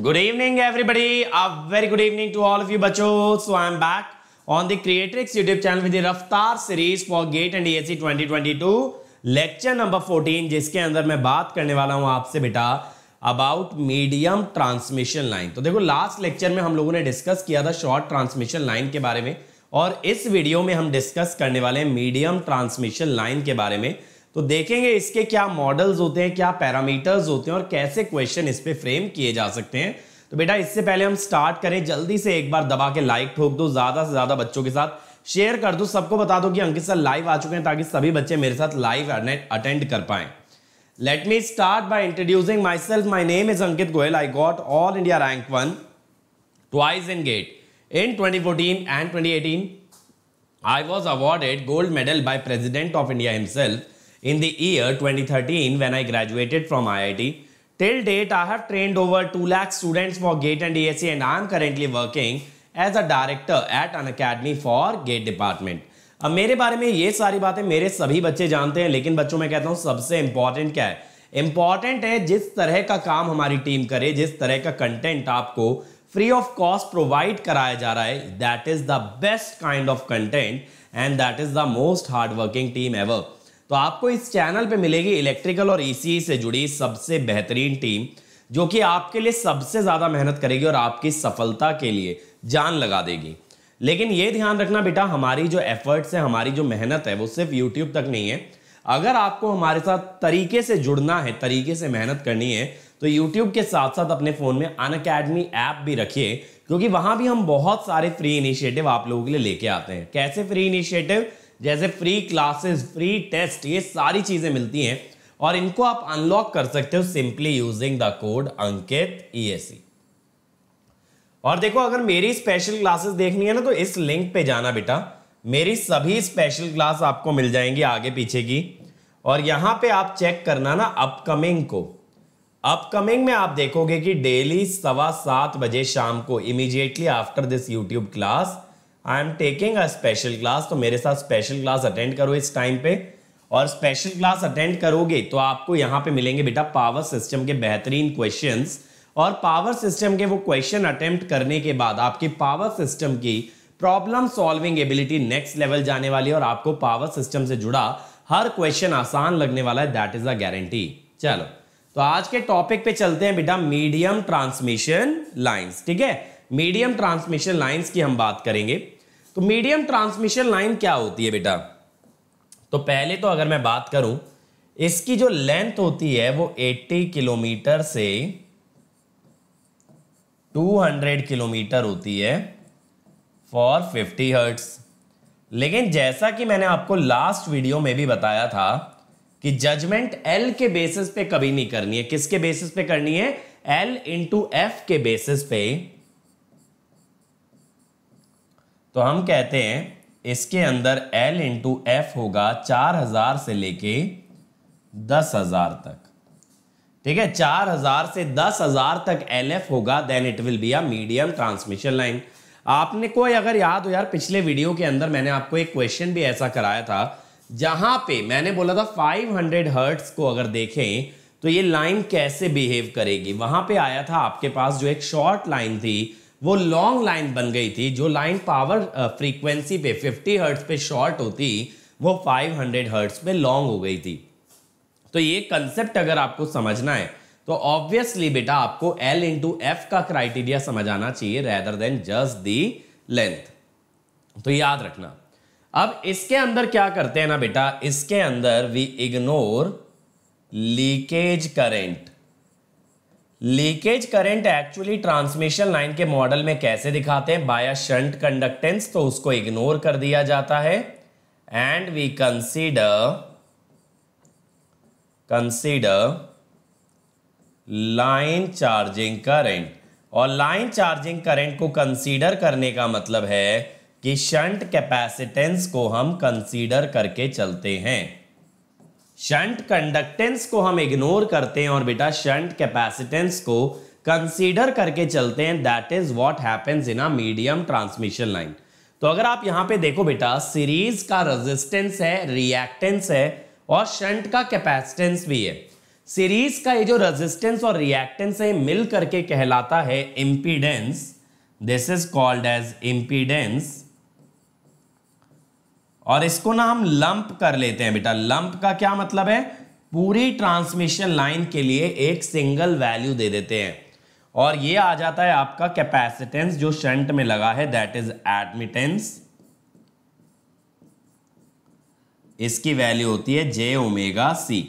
Good evening everybody very good evening to all of you बचो so I am back on the Creatrix channel channel Raftaar series for GATE and ESE 2022 lecture number 14 जिसके अंदर मैं बात करने वाला हूं आपसे बेटा अबाउट मीडियम ट्रांसमिशन लाइन तो देखो लास्ट लेक्चर में हम लोगों ने डिस्कस किया था शॉर्ट ट्रांसमिशन लाइन के बारे में और इस वीडियो में हम डिस्कस करने वाले हैं मीडियम ट्रांसमिशन लाइन के बारे में तो देखेंगे इसके क्या मॉडल्स होते हैं क्या पैरामीटर्स होते हैं और कैसे क्वेश्चन इस पर फ्रेम किए जा सकते हैं तो बेटा इससे पहले हम स्टार्ट करें जल्दी से एक बार दबा के लाइक ठोक दो ज़्यादा से ज़्यादा बच्चों के साथ शेयर कर दो सबको बता दो कि अंकित सर लाइव आ चुके हैं ताकि सभी बच्चे मेरे साथ लाइव अटेंड कर पाए let me start by introducing myself my name is Ankit Goyal I got all India rank one twice in GATE in twenty fourteen and twenty eighteen I was awarded gold medal by president of India himself in the year 2013 when I graduated from IIT. Till date, I have trained over 2 lakh students for GATE and ASE and I am currently working as a director at an academy for GATE department. अब मेरे बारे में ये सारी बातें मेरे सभी बच्चे जानते हैं लेकिन बच्चों मैं कहता हूँ सबसे इम्पॉर्टेंट क्या है इम्पॉर्टेंट है जिस तरह का काम हमारी टीम करे जिस तरह का कंटेंट आपको फ्री ऑफ कॉस्ट प्रोवाइड कराया जा रहा है that is the best kind of content and that is the most hard working team ever तो आपको इस चैनल पे मिलेगी इलेक्ट्रिकल और ई e e से जुड़ी सबसे बेहतरीन टीम जो कि आपके लिए सबसे ज़्यादा मेहनत करेगी और आपकी सफलता के लिए जान लगा देगी लेकिन ये ध्यान रखना बेटा हमारी जो एफर्ट्स है हमारी जो मेहनत है वो सिर्फ यूट्यूब तक नहीं है अगर आपको हमारे साथ तरीके से जुड़ना है तरीके से मेहनत करनी है तो यूट्यूब के साथ साथ अपने फ़ोन में अन अकेडमी ऐप भी रखिए क्योंकि वहां भी हम बहुत सारे फ्री इनिशिएटिव आप लोगों के लिए लेके आते हैं कैसे फ्री इनिशिएटिव जैसे फ्री क्लासेस फ्री टेस्ट ये सारी चीज़ें मिलती हैं और इनको आप अनलॉक कर सकते हो simply using the code Ankit E और देखो अगर मेरी स्पेशल क्लासेस देखनी है ना तो इस लिंक पे जाना बेटा मेरी सभी स्पेशल क्लास आपको मिल जाएंगी आगे पीछे की और यहां पे आप चेक करना ना अपकमिंग को अपकमिंग में आप देखोगे कि डेली सवा सात बजे शाम को immediately after this YouTube class I am taking a special class तो मेरे साथ स्पेशल क्लास अटेंड करो इस टाइम पे और स्पेशल क्लास अटेंड करोगे तो आपको यहाँ पे मिलेंगे बेटा पावर सिस्टम के बेहतरीन क्वेश्चन और पावर सिस्टम के वो क्वेश्चन अटेम्प्ट करने के बाद आपकी पावर सिस्टम की problem solving ability next level जाने वाली है और आपको पावर सिस्टम से जुड़ा हर क्वेश्चन आसान लगने वाला है दैट इज अ गारंटी चलो तो आज के टॉपिक पे चलते हैं बेटा मीडियम ट्रांसमिशन लाइंस ठीक है मीडियम ट्रांसमिशन लाइंस की हम बात करेंगे तो मीडियम ट्रांसमिशन लाइन क्या होती है बेटा तो पहले तो अगर मैं बात करूं इसकी जो लेंथ होती है वो 80 किलोमीटर से 200 किलोमीटर होती है फॉर 50 हर्ट्स लेकिन जैसा कि मैंने आपको लास्ट वीडियो में भी बताया था कि जजमेंट एल के बेसिस पे कभी नहीं करनी है किसके बेसिस पे करनी है एल इंटू एफ के बेसिस पे तो हम कहते हैं इसके अंदर L इंटू एफ होगा चार हजार से लेके दस हजार तक ठीक है चार हजार से दस हजार तक एल एफ होगा then it will be a medium transmission line आपने कोई अगर याद हो यार पिछले वीडियो के अंदर मैंने आपको एक क्वेश्चन भी ऐसा कराया था जहां पे मैंने बोला था 500 हंड्रेड हर्ट्स को अगर देखें तो ये लाइन कैसे बिहेव करेगी वहां पे आया था आपके पास जो एक शॉर्ट लाइन थी वो लॉन्ग लाइन बन गई थी जो लाइन पावर फ्रीक्वेंसी पे 50 हर्ट्स पे शॉर्ट होती वो 500 हर्ट्स पे लॉन्ग हो गई थी तो ये कंसेप्ट अगर आपको समझना है तो ऑब्वियसली बेटा आपको इन इंटू एफ का क्राइटेरिया समझ आना चाहिए rather than just the length तो याद रखना अब इसके अंदर क्या करते हैं ना बेटा इसके अंदर we ignore leakage current leakage current actually transmission line के मॉडल में कैसे दिखाते हैं बाया शंट कंडक्टेंस तो उसको इग्नोर कर दिया जाता है and we consider consider line charging current और लाइन चार्जिंग करंट को कंसीडर करने का मतलब है कि शंट कैपेसिटेंस को हम कंसीडर करके चलते हैं शंट कंडक्टेंस को हम इग्नोर करते हैं और बेटा शंट कैपेसिटेंस को कंसीडर करके चलते हैं that is what happens in a medium transmission line तो अगर आप यहां पे देखो बेटा सीरीज का रेजिस्टेंस है रिएक्टेंस है और शंट का कैपेसिटेंस भी है सीरीज का ये जो रेजिस्टेंस और रिएक्टेंस है मिल करके कहलाता है impedance this is called as impedance और इसको ना हम लंप कर लेते हैं बेटा लंप का क्या मतलब है पूरी ट्रांसमिशन लाइन के लिए एक सिंगल वैल्यू दे देते हैं और ये आ जाता है आपका कैपेसिटेंस जो शंट में लगा है दैट इज एडमिटेंस इसकी वैल्यू होती है जे ओमेगा सी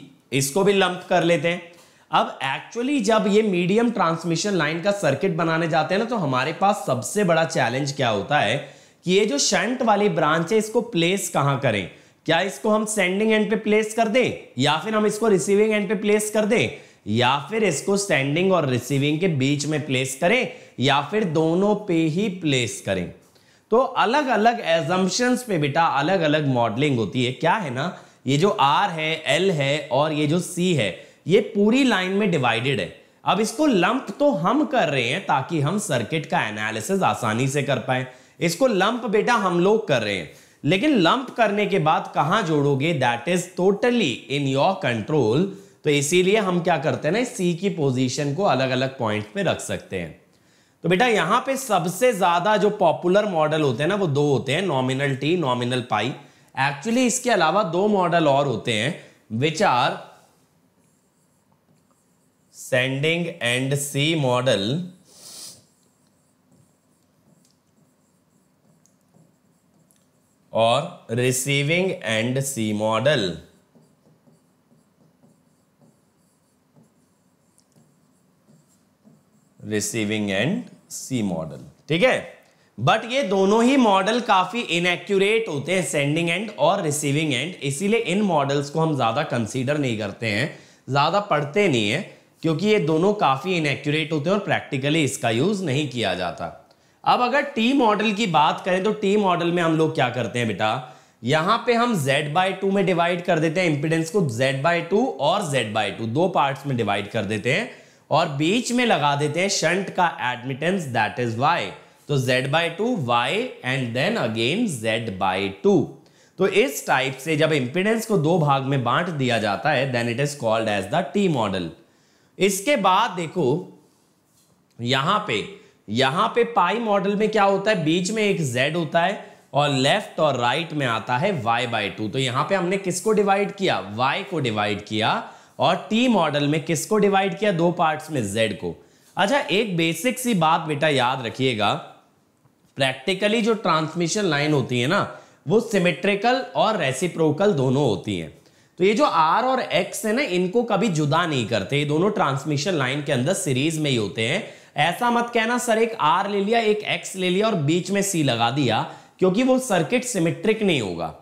इसको भी लंप कर लेते हैं अब एक्चुअली जब ये मीडियम ट्रांसमिशन लाइन का सर्किट बनाने जाते हैं ना तो हमारे पास सबसे बड़ा चैलेंज क्या होता है कि ये जो शंट वाली ब्रांच है इसको प्लेस कहां करें क्या इसको हम सेंडिंग एंड पे प्लेस कर दें या फिर हम इसको रिसीविंग एंड पे प्लेस कर दें या फिर इसको सेंडिंग और रिसीविंग के बीच में प्लेस करें या फिर दोनों पे ही प्लेस करें तो अलग अलग एजम्पन्स पे बेटा अलग अलग मॉडलिंग होती है क्या है ना ये जो आर है एल है और ये जो सी है ये पूरी लाइन में डिवाइडेड है अब इसको लंप तो हम कर रहे हैं ताकि हम सर्किट का एनालिसिस आसानी से कर पाए इसको लंप बेटा हम लोग कर रहे हैं लेकिन लंप करने के बाद कहां जोड़ोगे that is totally in your control तो इसीलिए हम क्या करते हैं ना सी की पोजीशन को अलग अलग पॉइंट पे रख सकते हैं तो बेटा यहां पे सबसे ज्यादा जो पॉपुलर मॉडल होते हैं ना वो दो होते हैं nominal T nominal pi actually इसके अलावा दो मॉडल और होते हैं which are sending end C model और receiving end C model receiving end C model ठीक है बट ये दोनों ही मॉडल काफी इनएक्यूरेट होते हैं सेंडिंग एंड और रिसीविंग एंड इसीलिए इन मॉडल्स को हम ज्यादा कंसीडर नहीं करते हैं ज्यादा पढ़ते नहीं है क्योंकि ये दोनों काफी इनएक्यूरेट होते हैं और प्रैक्टिकली इसका यूज नहीं किया जाता अब अगर टी मॉडल की बात करें तो टी मॉडल में हम लोग क्या करते हैं बेटा यहां पे हम z बाय टू में डिवाइड कर देते हैं इंपिडेंस को z बाय टू और z बाय टू दो पार्ट्स में डिवाइड कर देते हैं और बीच में लगा देते हैं शंट का एडमिटेंस दैट इज y तो z by two Y and then again z by two तो इस टाइप से जब इंपिडेंस को दो भाग में बांट दिया जाता है then it is called as the T model इसके बाद देखो यहां पर यहां पे पाई मॉडल में क्या होता है बीच में एक जेड होता है और लेफ्ट और राइट में आता है y बाई टू तो यहां पे हमने किसको डिवाइड किया y को डिवाइड किया और t मॉडल में किसको डिवाइड किया दो पार्ट्स में z को अच्छा एक बेसिक सी बात बेटा याद रखिएगा प्रैक्टिकली जो ट्रांसमिशन लाइन होती है ना वो सिमेट्रिकल और रेसिप्रोकल दोनों होती है तो ये जो R और X है ना इनको कभी जुदा नहीं करते ये दोनों ट्रांसमिशन लाइन के अंदर सीरीज में ही होते हैं ऐसा मत कहना सर एक आर ले लिया एक एक्स ले लिया और बीच में सी लगा दिया क्योंकि वो सर्किट सिमेट्रिक नहीं होगा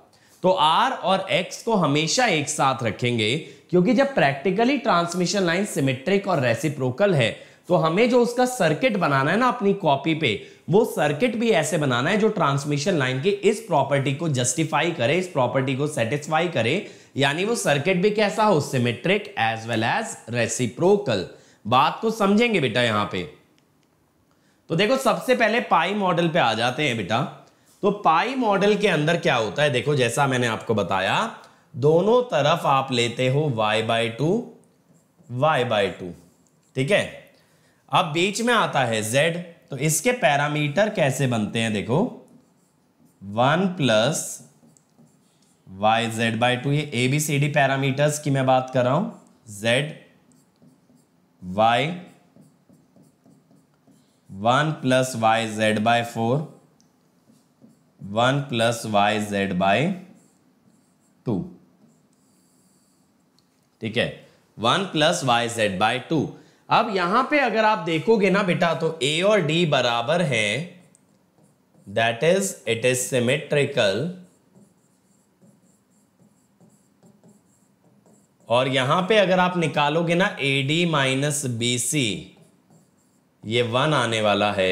तो आर और एक्स को हमेशा एक साथ रखेंगे क्योंकि जब प्रैक्टिकली ट्रांसमिशन लाइन सिमेट्रिक और रेसिप्रोकल है तो हमें जो उसका सर्किट बनाना है ना अपनी कॉपी पे वो सर्किट भी ऐसे बनाना है जो ट्रांसमिशन लाइन की इस प्रॉपर्टी को जस्टिफाई करे इस प्रॉपर्टी को सेटिस्फाई करे यानी वो सर्किट भी कैसा हो symmetric as well as reciprocal बात को समझेंगे बेटा यहां पे तो देखो सबसे पहले पाई मॉडल पे आ जाते हैं बेटा तो पाई मॉडल के अंदर क्या होता है देखो जैसा मैंने आपको बताया दोनों तरफ आप लेते हो y by two Y by two ठीक है अब बीच में आता है z तो इसके पैरामीटर कैसे बनते हैं देखो one plus Y Z by two ये एबीसीडी पैरामीटर्स की मैं बात कर रहा हूं z y one plus Y Z by four one plus Y Z by two ठीक है one plus Y Z by two अब यहां पे अगर आप देखोगे ना बेटा तो ए और डी बराबर है that is it is symmetrical और यहां पे अगर आप निकालोगे ना A D minus B C ये वन आने वाला है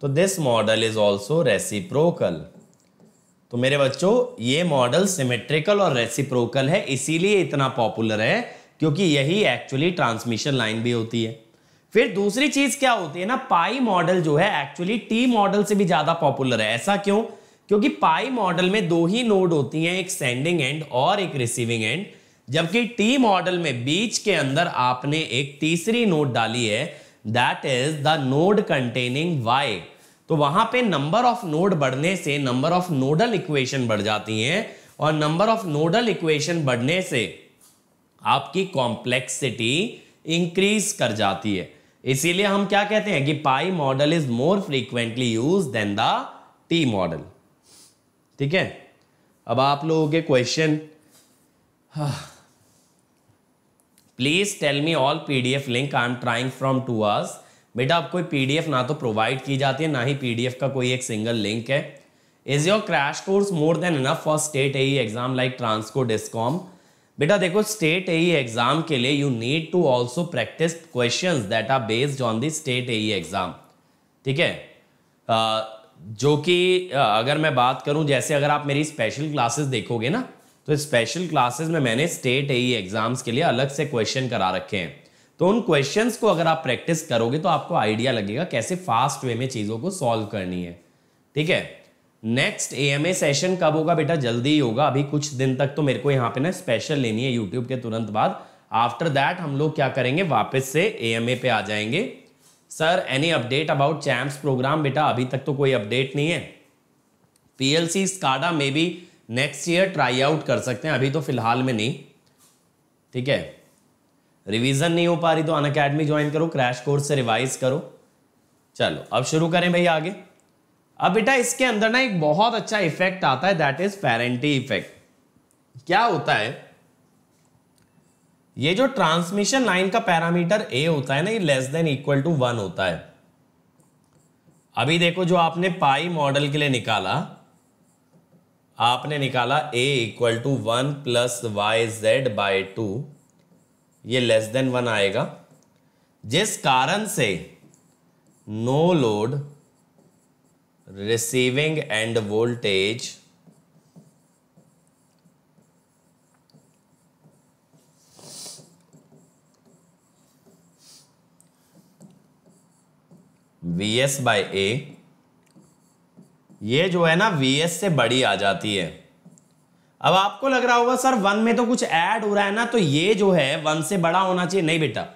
तो this model is also reciprocal तो मेरे बच्चों ये मॉडल सिमेट्रिकल और रेसिप्रोकल है इसीलिए इतना पॉपुलर है क्योंकि यही एक्चुअली ट्रांसमिशन लाइन भी होती है फिर दूसरी चीज क्या होती है ना पाई मॉडल जो है एक्चुअली टी मॉडल से भी ज्यादा पॉपुलर है ऐसा क्यों क्योंकि पाई मॉडल में दो ही नोड होती हैं एक सेंडिंग एंड और एक रिसीविंग एंड जबकि टी मॉडल में बीच के अंदर आपने एक तीसरी नोड डाली है that is the node containing Y तो वहां पे नंबर ऑफ नोड बढ़ने से नंबर ऑफ नोडल इक्वेशन बढ़ जाती हैं और नंबर ऑफ नोडल इक्वेशन बढ़ने से आपकी कॉम्प्लेक्सिटी इंक्रीज कर जाती है इसीलिए हम क्या कहते हैं कि pi model is more frequently use than the T model ठीक है अब आप लोगों के क्वेश्चन हाँ please tell me all PDF link I am trying from two hours बेटा अब कोई पीडीएफ ना तो प्रोवाइड की जाती है ना ही पीडीएफ का कोई एक सिंगल लिंक है is your crash course more than enough for state A exam like Transco Discom बेटा देखो स्टेट ए एग्जाम के लिए you need to also practice question that are based on the state A exam ठीक है जो कि अगर मैं बात करूं जैसे अगर आप मेरी स्पेशल क्लासेस देखोगे ना तो स्पेशल क्लासेस में मैंने स्टेट ए एग्जाम्स के लिए अलग से क्वेश्चन करा रखे हैं तो उन क्वेश्चंस को अगर आप प्रैक्टिस करोगे तो आपको आइडिया लगेगा कैसे फास्ट वे में चीज़ों को सॉल्व करनी है ठीक है नेक्स्ट एएमए सेशन कब होगा बेटा जल्दी ही होगा अभी कुछ दिन तक तो मेरे को यहाँ पे ना स्पेशल लेनी है यूट्यूब के तुरंत बाद आफ्टर दैट हम लोग क्या करेंगे वापस से ए पे आ जाएंगे sir any update about Champs program बेटा अभी तक तो कोई अपडेट नहीं है पीएलसी स्काडा में भी नेक्स्ट ईयर ट्राई आउट कर सकते हैं अभी तो फिलहाल में नहीं ठीक है रिवीजन नहीं हो पा रही तो अन अकेडमी ज्वाइन करो क्रैश कोर्स से रिवाइज करो चलो अब शुरू करें भाई आगे अब बेटा इसके अंदर ना एक बहुत अच्छा इफेक्ट आता है दैट इज पेरेंटी इफेक्ट क्या होता है ये जो ट्रांसमिशन लाइन का पैरामीटर ए होता है ना ये less than equal to one होता है अभी देखो जो आपने पाई मॉडल के लिए निकाला आपने निकाला a equal to one plus Y Z by two ये लेस देन वन आएगा जिस कारण से no load receiving end voltage V S by A ये जो है ना वी से बड़ी आ जाती है अब आपको लग रहा होगा सर वन में तो कुछ ऐड हो रहा है ना तो ये जो है वन से बड़ा होना चाहिए नहीं बेटा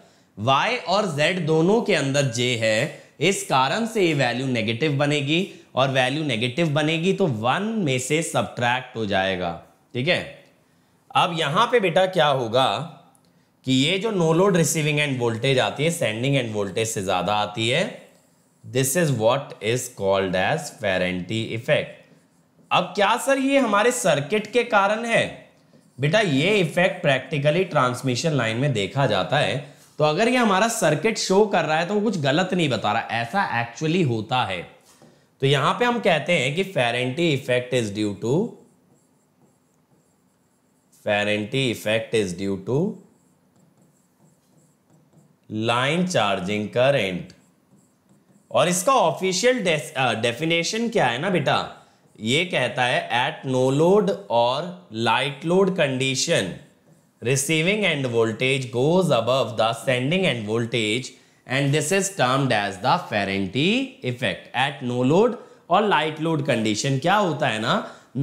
वाई और जेड दोनों के अंदर जे है इस कारण से ये वैल्यू नेगेटिव बनेगी और वैल्यू नेगेटिव बनेगी तो वन में से सब्ट्रैक्ट हो जाएगा ठीक है अब यहां पे बेटा क्या होगा कि ये जो no load receiving end voltage आती है सेंडिंग एंड वोल्टेज से ज़्यादा आती है this is what is called as Ferranti effect अब क्या सर ये हमारे सर्किट के कारण है बेटा ये इफेक्ट प्रैक्टिकली ट्रांसमिशन लाइन में देखा जाता है तो अगर ये हमारा सर्किट शो कर रहा है तो वो कुछ गलत नहीं बता रहा ऐसा एक्चुअली होता है तो यहां पे हम कहते हैं कि Ferranti effect is due to Ferranti effect is due to line charging current और इसका ऑफिशियल डेफिनेशन uh, क्या है ना बेटा ये कहता है एट नो लोड और light load condition receiving end voltage goes above the sending end voltage and this is termed as the Ferranti effect at no load और लाइट लोड कंडीशन क्या होता है ना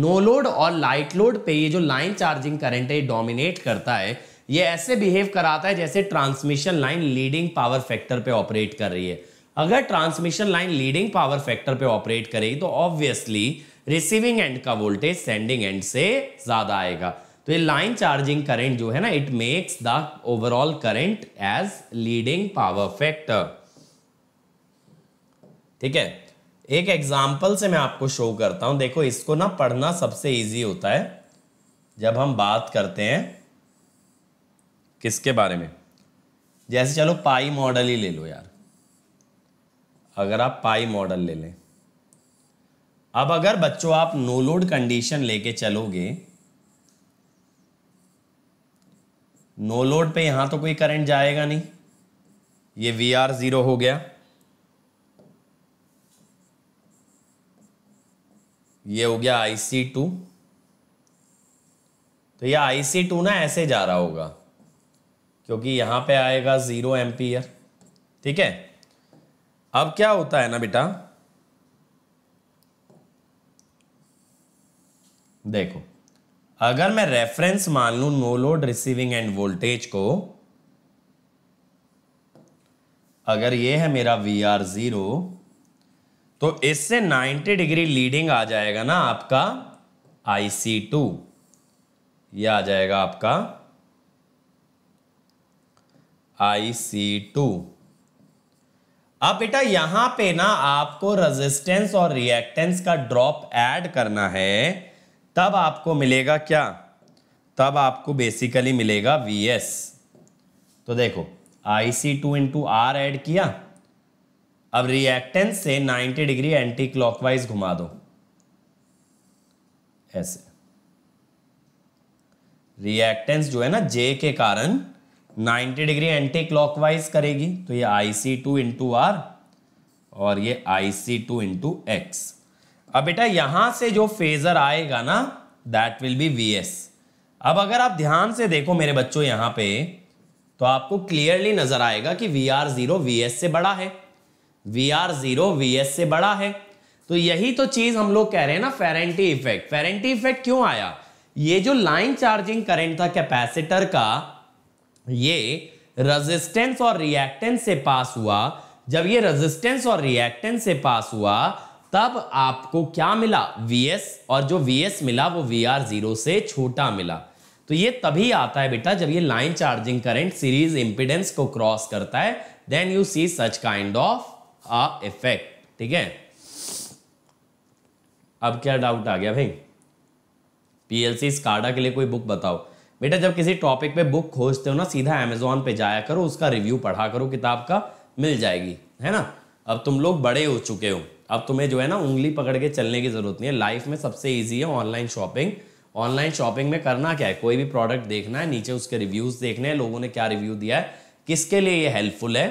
नो लोड और light load पे ये जो लाइन चार्जिंग करेंट है डोमिनेट करता है ये ऐसे बिहेव कराता है जैसे transmission line leading power factor पे ऑपरेट कर रही है अगर transmission line leading power factor पे ऑपरेट करेगी तो ऑब्वियसली रिसीविंग एंड का वोल्टेज सेंडिंग एंड से ज्यादा आएगा तो ये लाइन चार्जिंग करंट जो है ना it makes the overall current as leading power factor ठीक है एक एग्जाम्पल से मैं आपको शो करता हूं देखो इसको ना पढ़ना सबसे इजी होता है जब हम बात करते हैं किसके बारे में जैसे चलो पाई मॉडल ही ले लो यार अगर आप पाई मॉडल ले लें अब अगर बच्चों आप नो लोड कंडीशन लेके चलोगे नो लोड पे यहां तो कोई करंट जाएगा नहीं ये वी आर जीरो हो गया ये हो गया आई सी टू तो ये आई सी टू ना ऐसे जा रहा होगा क्योंकि यहां पे आएगा जीरो एम्पियर ठीक है अब क्या होता है ना बेटा देखो अगर मैं रेफरेंस मान लू no load receiving end voltage को अगर ये है मेरा वी आर जीरो तो इससे 90 डिग्री लीडिंग आ जाएगा ना आपका आई सी टू यह आ जाएगा आपका आई सी टू अब बेटा यहां पे ना आपको रेजिस्टेंस और रिएक्टेंस का ड्रॉप ऐड करना है तब आपको मिलेगा क्या तब आपको बेसिकली मिलेगा वी एस तो देखो I C two into R add किया अब रिएक्टेंस से 90 डिग्री एंटी क्लॉकवाइज घुमा दो ऐसे रिएक्टेंस जो है ना जे के कारण 90 डिग्री एंटी क्लॉकवाइज करेगी तो ये I C two into R और ये I C two into X अब बेटा यहां से जो फेजर आएगा ना that will be V S अब अगर आप ध्यान से देखो मेरे बच्चों यहां पे तो आपको क्लियरली नजर आएगा कि V R zero V S से बड़ा है V R zero V S से बड़ा है तो यही तो चीज हम लोग कह रहे हैं ना फेरेंटी इफेक्ट फेरेंटी इफेक्ट क्यों आया ये जो लाइन चार्जिंग करंट था कैपेसिटर का ये रेजिस्टेंस और रिएक्टेंस से पास हुआ जब ये रेजिस्टेंस और रिएक्टेंस से पास हुआ तब आपको क्या मिला एस और जो एस मिला वो वी आर जीरो से छोटा मिला तो ये तभी आता है बेटा जब ये line charging current series impedance को क्रॉस करता है then you see such kind of a effect ठीक है अब क्या डाउट आ गया भाई पीएलसी स्काडा के लिए कोई बुक बताओ बेटा जब किसी टॉपिक पे बुक खोजते हो ना सीधा अमेजोन पे जाया करो उसका रिव्यू पढ़ा करो किताब का मिल जाएगी है ना अब तुम लोग बड़े हो चुके हो अब तुम्हें जो है ना उंगली पकड़ के चलने की ज़रूरत नहीं है लाइफ में सबसे ईजी है ऑनलाइन शॉपिंग ऑनलाइन शॉपिंग में करना क्या है कोई भी प्रोडक्ट देखना है नीचे उसके रिव्यूज़ देखने हैं लोगों ने क्या रिव्यू दिया है किसके लिए ये हेल्पफुल है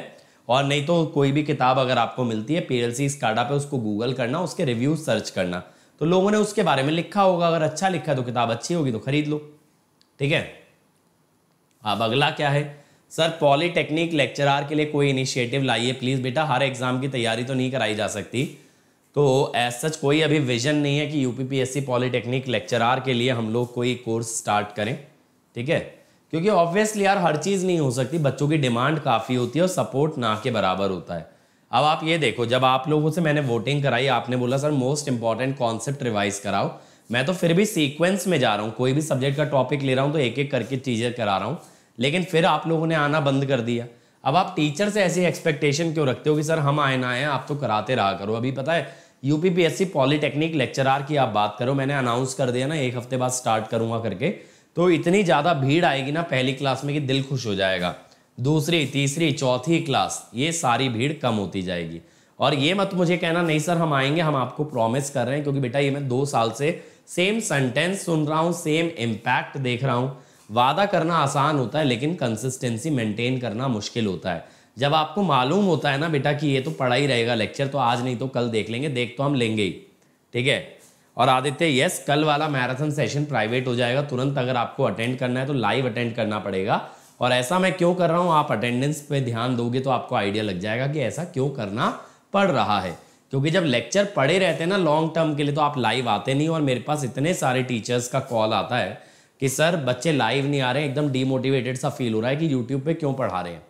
और नहीं तो कोई भी किताब अगर आपको मिलती है पी एल सी स्काडा पर उसको गूगल करना उसके रिव्यूज सर्च करना तो लोगों ने उसके बारे में लिखा होगा अगर अच्छा लिखा है तो किताब अच्छी होगी तो खरीद लो ठीक है अब अगला क्या है सर पॉलीटेक्निक लेक्चरार के लिए कोई इनिशिएटिव लाइए प्लीज़ बेटा हर एग्ज़ाम की तैयारी तो नहीं कराई जा सकती तो एज सच कोई अभी विजन नहीं है कि यूपीपीएससी पॉलीटेक्निक लेक्चरार के लिए हम लोग कोई कोर्स स्टार्ट करें ठीक है क्योंकि ऑब्वियसली यार हर चीज़ नहीं हो सकती बच्चों की डिमांड काफ़ी होती है और सपोर्ट ना के बराबर होता है अब आप ये देखो जब आप लोगों से मैंने वोटिंग कराई आपने बोला sir most important concept revise कराओ मैं तो फिर भी सीक्वेंस में जा रहा हूँ कोई भी सब्जेक्ट का टॉपिक ले रहा हूँ तो एक एक करके चीज़ें करा रहा हूँ लेकिन फिर आप लोगों ने आना बंद कर दिया अब आप टीचर से ऐसी एक्सपेक्टेशन क्यों रखते हो कि सर हम आए ना आए आप तो कराते रहा करो अभी पता है यूपीपीएससी पॉलिटेक्निक लेक्चरार की आप बात करो मैंने अनाउंस कर दिया ना एक हफ्ते बाद स्टार्ट करूँगा करके तो इतनी ज़्यादा भीड़ आएगी ना पहली क्लास में कि दिल खुश हो जाएगा दूसरी तीसरी चौथी क्लास ये सारी भीड़ कम होती जाएगी और ये मत मुझे कहना नहीं सर हम आएंगे हम आपको प्रॉमिस कर रहे हैं क्योंकि बेटा ये मैं दो साल से सेम सेंटेंस सुन रहा हूँ सेम इम्पैक्ट देख रहा हूँ वादा करना आसान होता है लेकिन कंसिस्टेंसी मेंटेन करना मुश्किल होता है जब आपको मालूम होता है ना बेटा कि ये तो पढ़ा ही रहेगा लेक्चर तो आज नहीं तो कल देख लेंगे देख तो हम लेंगे ही ठीक है और आदित्य यस कल वाला मैराथन सेशन प्राइवेट हो जाएगा तुरंत अगर आपको अटेंड करना है तो लाइव अटेंड करना पड़ेगा और ऐसा मैं क्यों कर रहा हूँ आप अटेंडेंस पे ध्यान दोगे तो आपको आइडिया लग जाएगा कि ऐसा क्यों करना पड़ रहा है क्योंकि जब लेक्चर पढ़े रहते हैं ना लॉन्ग टर्म के लिए तो आप लाइव आते नहीं और मेरे पास इतने सारे टीचर्स का कॉल आता है कि सर बच्चे लाइव नहीं आ रहे एकदम डीमोटिवेटेड सा फील हो रहा है कि यूट्यूब पे क्यों पढ़ा रहे हैं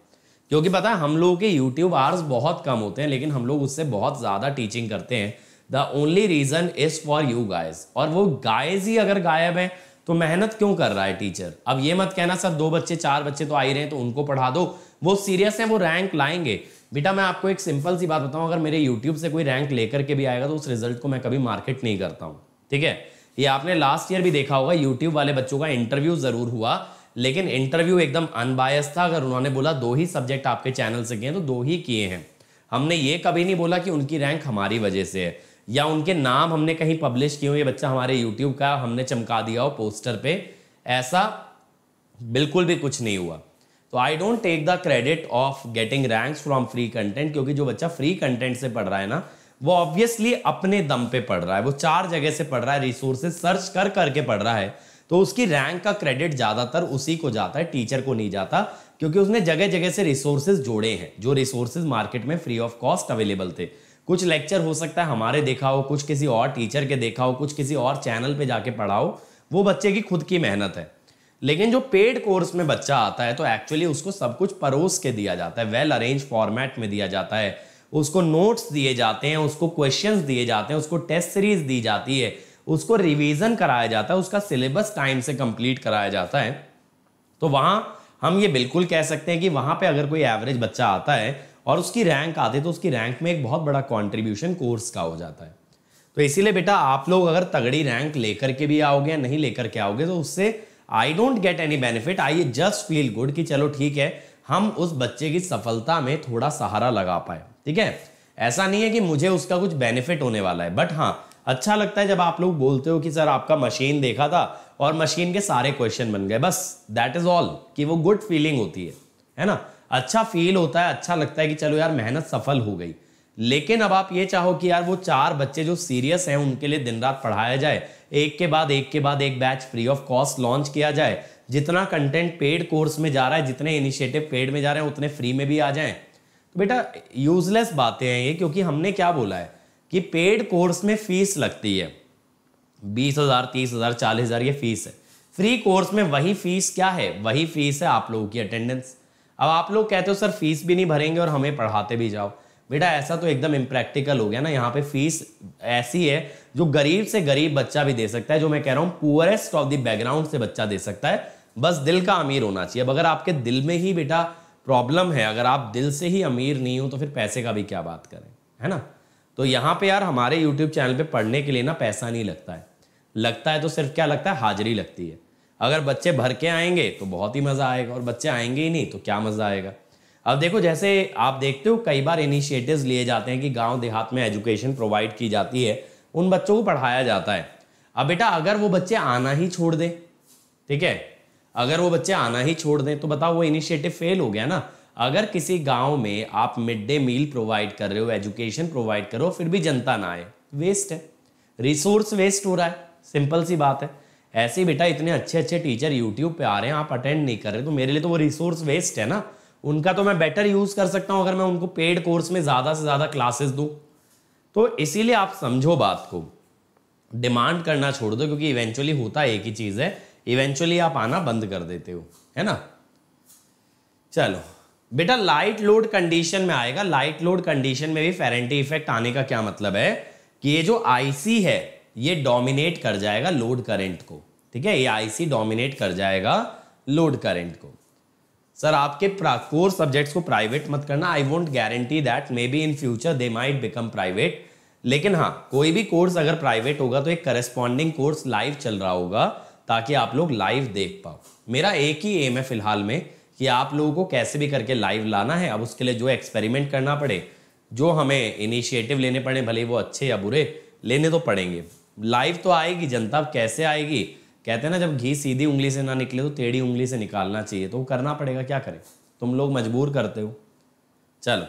क्योंकि पता है हम लोगों के यूट्यूब आर्स बहुत कम होते हैं लेकिन हम लोग उससे बहुत ज़्यादा टीचिंग करते हैं the only reason is for you guys और वो गाइज ही अगर गायब हैं तो मेहनत क्यों कर रहा है टीचर अब ये मत कहना सर दो बच्चे चार बच्चे तो आ ही रहे हैं तो उनको पढ़ा दो वो सीरियस हैं वो रैंक लाएंगे बेटा मैं आपको एक सिंपल सी बात बताऊं अगर मेरे यूट्यूब से कोई रैंक लेकर के भी आएगा तो उस रिजल्ट को मैं कभी मार्केट नहीं करता हूं ठीक है ये आपने लास्ट ईयर भी देखा होगा यूट्यूब वाले बच्चों का इंटरव्यू जरूर हुआ लेकिन इंटरव्यू एकदम अनबायस था अगर उन्होंने बोला दो ही सब्जेक्ट आपके चैनल से किए तो दो ही किए हैं हमने ये कभी नहीं बोला कि उनकी रैंक हमारी वजह से है या उनके नाम हमने कहीं पब्लिश किए ये बच्चा हमारे यूट्यूब का हमने चमका दिया हो पोस्टर पे ऐसा बिल्कुल भी कुछ नहीं हुआ तो I don't take the credit of getting ranks from free content क्योंकि जो बच्चा फ्री कंटेंट से पढ़ रहा है ना वो ऑब्वियसली अपने दम पे पढ़ रहा है वो चार जगह से पढ़ रहा है रिसोर्सेज सर्च कर करके पढ़ रहा है तो उसकी रैंक का क्रेडिट ज़्यादातर उसी को जाता है टीचर को नहीं जाता क्योंकि उसने जगह जगह से रिसोर्सेज जोड़े हैं जो रिसोर्सेज मार्केट में फ्री ऑफ कॉस्ट अवेलेबल थे कुछ लेक्चर हो सकता है हमारे देखा हो कुछ किसी और टीचर के देखा हो कुछ किसी और चैनल पे जाके पढ़ाओ वो बच्चे की खुद की मेहनत है लेकिन जो पेड कोर्स में बच्चा आता है तो एक्चुअली उसको सब कुछ परोस के दिया जाता है वेल अरेंज फॉर्मेट में दिया जाता है उसको नोट्स दिए जाते हैं उसको क्वेश्चंस दिए जाते हैं उसको टेस्ट सीरीज दी जाती है उसको रिवीजन कराया जाता है उसका सिलेबस टाइम से कंप्लीट कराया जाता है तो वहाँ हम ये बिल्कुल कह सकते हैं कि वहाँ पे अगर कोई एवरेज बच्चा आता है और उसकी रैंक आती है तो उसकी रैंक में एक बहुत बड़ा कॉन्ट्रीब्यूशन कोर्स का हो जाता है तो इसीलिए बेटा आप लोग अगर तगड़ी रैंक लेकर के भी आओगे या नहीं लेकर के आओगे तो उससे I don't get any benefit I just feel good कि चलो ठीक है हम उस बच्चे की सफलता में थोड़ा सहारा लगा पाए ठीक है ऐसा नहीं है कि मुझे उसका कुछ बेनिफिट होने वाला है बट हाँ अच्छा लगता है जब आप लोग बोलते हो कि सर आपका मशीन देखा था और मशीन के सारे क्वेश्चन बन गए बस दैट इज ऑल कि वो गुड फीलिंग होती है है ना अच्छा फील होता है अच्छा लगता है कि चलो यार मेहनत सफल हो गई लेकिन अब आप ये चाहो कि यार वो चार बच्चे जो सीरियस हैं उनके लिए दिन रात पढ़ाया जाए एक के बाद एक के बाद एक batch free of cost launch किया जाए जितना कंटेंट पेड कोर्स में जा रहा है जितने इनिशिएटिव पेड में जा रहे हैं उतने फ्री में भी आ जाएं तो बेटा यूजलेस बातें हैं ये क्योंकि हमने क्या बोला है कि पेड कोर्स में फीस लगती है बीस हज़ार तीस हज़ार चालीस हज़ार ये फीस है फ्री कोर्स में वही फीस क्या है वही फीस है आप लोगों की अटेंडेंस अब आप लोग कहते हो सर फीस भी नहीं भरेंगे और हमें पढ़ाते भी जाओ बेटा ऐसा तो एकदम इम्प्रैक्टिकल हो गया ना यहाँ पे फीस ऐसी है जो गरीब से गरीब बच्चा भी दे सकता है जो मैं कह रहा हूँ पुअरेस्ट ऑफ द बैकग्राउंड से बच्चा दे सकता है बस दिल का अमीर होना चाहिए अब अगर आपके दिल में ही बेटा प्रॉब्लम है अगर आप दिल से ही अमीर नहीं हो तो फिर पैसे का भी क्या बात करें है ना तो यहाँ पे यार हमारे YouTube चैनल पे पढ़ने के लिए ना पैसा नहीं लगता है लगता है तो सिर्फ क्या लगता है हाजिरी लगती है अगर बच्चे भर के आएंगे तो बहुत ही मज़ा आएगा और बच्चे आएंगे ही नहीं तो क्या मज़ा आएगा अब देखो जैसे आप देखते हो कई बार इनिशिएटिव्स लिए जाते हैं कि गांव देहात में एजुकेशन प्रोवाइड की जाती है उन बच्चों को पढ़ाया जाता है अब बेटा अगर वो बच्चे आना ही छोड़ दें ठीक है अगर वो बच्चे आना ही छोड़ दें तो बताओ वो इनिशिएटिव फेल हो गया ना अगर किसी गांव में आप मिड डे मील प्रोवाइड कर रहे हो एजुकेशन प्रोवाइड करो फिर भी जनता ना आए वेस्ट है रिसोर्स वेस्ट हो रहा है सिंपल सी बात है ऐसे बेटा इतने अच्छे अच्छे टीचर यूट्यूब पे आ रहे हैं आप अटेंड नहीं कर रहे तो मेरे लिए तो वो रिसोर्स वेस्ट है ना उनका तो मैं बेटर यूज कर सकता हूं अगर मैं उनको पेड कोर्स में ज्यादा से ज्यादा क्लासेस दू तो इसीलिए आप समझो बात को डिमांड करना छोड़ दो क्योंकि इवेंचुअली होता एक ही चीज है इवेंचुअली आप आना बंद कर देते हो है ना चलो बेटा लाइट लोड कंडीशन में आएगा लाइट लोड कंडीशन में भी फेरेंटी इफेक्ट आने का क्या मतलब है कि ये जो आईसी है ये डोमिनेट कर जाएगा लोड करंट को ठीक है ये आईसी डोमिनेट कर जाएगा लोड करंट को सर आपके कोर सब्जेक्ट्स को प्राइवेट मत करना I won't guarantee that maybe in future they might become private लेकिन हाँ कोई भी कोर्स अगर प्राइवेट होगा तो एक करेस्पॉन्डिंग कोर्स लाइव चल रहा होगा ताकि आप लोग लाइव देख पाओ मेरा एक ही एम है फिलहाल में कि आप लोगों को कैसे भी करके लाइव लाना है अब उसके लिए जो एक्सपेरिमेंट करना पड़े जो हमें इनिशिएटिव लेने पड़े भले वो अच्छे या बुरे लेने तो पड़ेंगे लाइव तो आएगी जनता कैसे आएगी कहते हैं ना जब घी सीधी उंगली से ना निकले तो टेढ़ी उंगली से निकालना चाहिए तो वो करना पड़ेगा क्या करें तुम लोग मजबूर करते हो चलो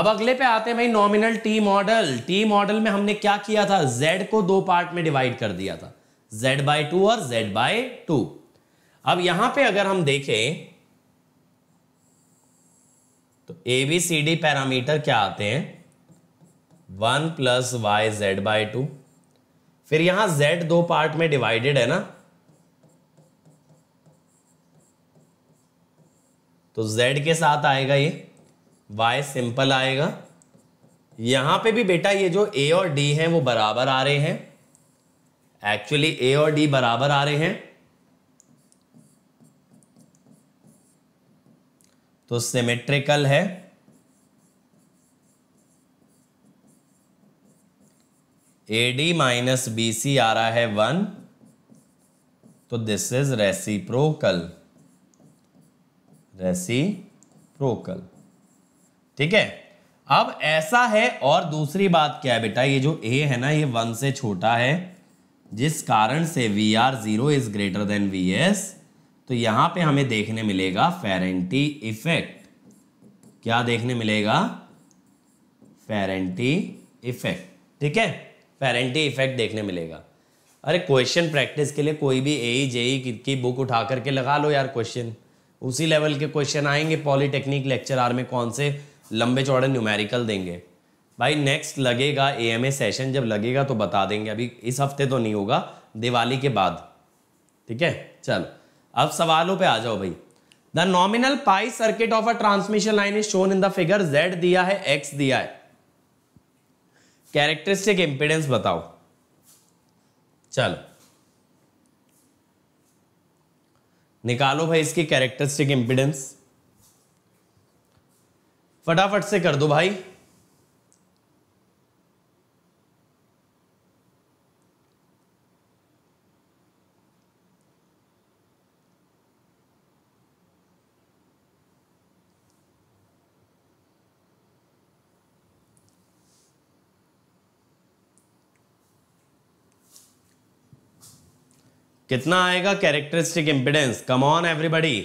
अब अगले पे आते हैं भाई nominal T model T model में हमने क्या किया था जेड को दो पार्ट में डिवाइड कर दिया था जेड बाय टू और जेड बाय टू अब यहां पे अगर हम देखें तो A B C D parameter क्या आते हैं one plus Y Z by two फिर यहां z दो पार्ट में डिवाइडेड है ना तो z के साथ आएगा ये y सिंपल आएगा यहां पे भी बेटा ये जो a और d हैं वो बराबर आ रहे हैं एक्चुअली a और d बराबर आ रहे हैं तो सिमेट्रिकल है A D minus B C आ रहा है वन तो दिस इज रेसिप्रोकल रेसिप्रोकल ठीक है अब ऐसा है और दूसरी बात क्या है बेटा ये जो ए है ना ये वन से छोटा है जिस कारण से V R zero is greater than V S तो यहां पे हमें देखने मिलेगा फेरेंटी इफेक्ट क्या देखने मिलेगा फेरेंटी इफेक्ट ठीक है पेरेंटी इफेक्ट देखने मिलेगा अरे क्वेश्चन प्रैक्टिस के लिए कोई भी ए जेई e, e की बुक उठा करके लगा लो यार क्वेश्चन उसी लेवल के क्वेश्चन आएंगे पॉलीटेक्निक लेक्चर आर में कौन से लंबे चौड़े न्यूमेरिकल देंगे भाई नेक्स्ट लगेगा ए एम ए सेशन जब लगेगा तो बता देंगे अभी इस हफ्ते तो नहीं होगा दिवाली के बाद ठीक है चलो अब सवालों पे आ जाओ भाई the nominal pi circuit of a transmission line is shown in the figure Z दिया है एक्स दिया है कैरेक्टरिस्टिक इंपेडेंस बताओ चलो निकालो भाई इसकी कैरेक्टरिस्टिक इंपिडेंस फटाफट से कर दो भाई कितना आएगा characteristic impedance come on everybody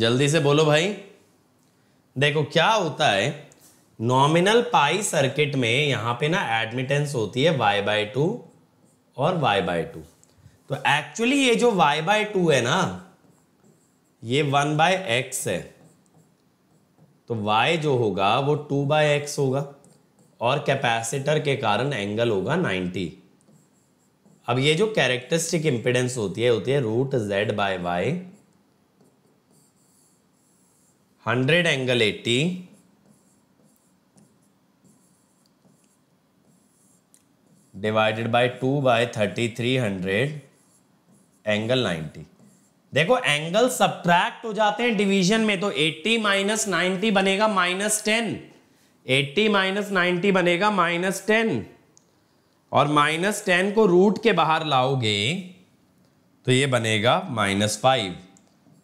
जल्दी से बोलो भाई देखो क्या होता है नॉमिनल पाई सर्किट में यहां पे ना एडमिटेंस होती है वाई बाय टू और वाई बाय टू तो एक्चुअली ये जो y बाय टू है ना ये वन बाय एक्स है तो y जो होगा वो टू बाय एक्स होगा और कैपेसिटर के कारण एंगल होगा 90 अब ये जो कैरेक्टरिस्टिक इंपिडेंस होती है होती है root Z by Y hundred angle eighty divided by two by thirty three hundred angle 90 देखो एंगल सब्ट्रैक्ट हो जाते हैं डिवीजन में तो 80 माइनस नाइनटी बनेगा minus ten eighty minus ninety बनेगा माइनस टेन और माइनस टेन को रूट के बाहर लाओगे तो ये बनेगा माइनस फाइव